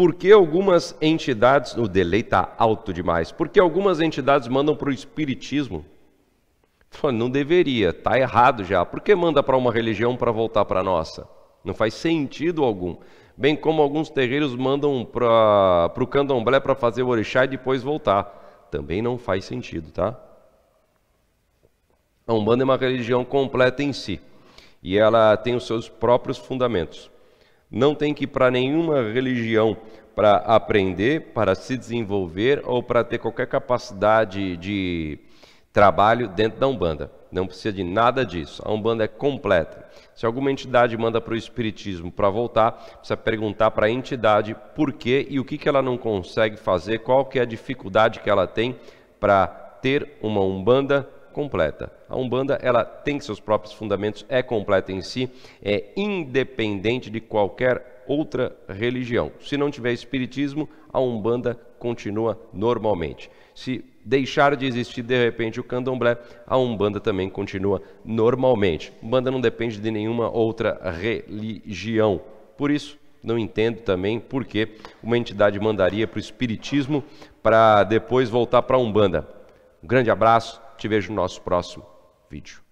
Por que algumas entidades, o delay está alto demais, por que algumas entidades mandam para o espiritismo? Não deveria, está errado já. Por que manda para uma religião para voltar para a nossa? Não faz sentido algum. Bem como alguns terreiros mandam para o candomblé para fazer o orixá e depois voltar. Também não faz sentido, tá? A Umbanda é uma religião completa em si. E ela tem os seus próprios fundamentos. Não tem que ir para nenhuma religião para aprender, para se desenvolver ou para ter qualquer capacidade de trabalho dentro da Umbanda. Não precisa de nada disso. A Umbanda é completa. Se alguma entidade manda para o Espiritismo para voltar, precisa perguntar para a entidade por quê e o que, que ela não consegue fazer, qual que é a dificuldade que ela tem para ter uma Umbanda completa. A Umbanda ela tem seus próprios fundamentos, é completa em si, é independente de qualquer outra religião. Se não tiver espiritismo, a Umbanda continua normalmente. Se deixar de existir de repente o candomblé, a Umbanda também continua normalmente. Umbanda não depende de nenhuma outra religião. Por isso, não entendo também por que uma entidade mandaria para o espiritismo para depois voltar para a Umbanda. Um grande abraço te vejo no nosso próximo vídeo.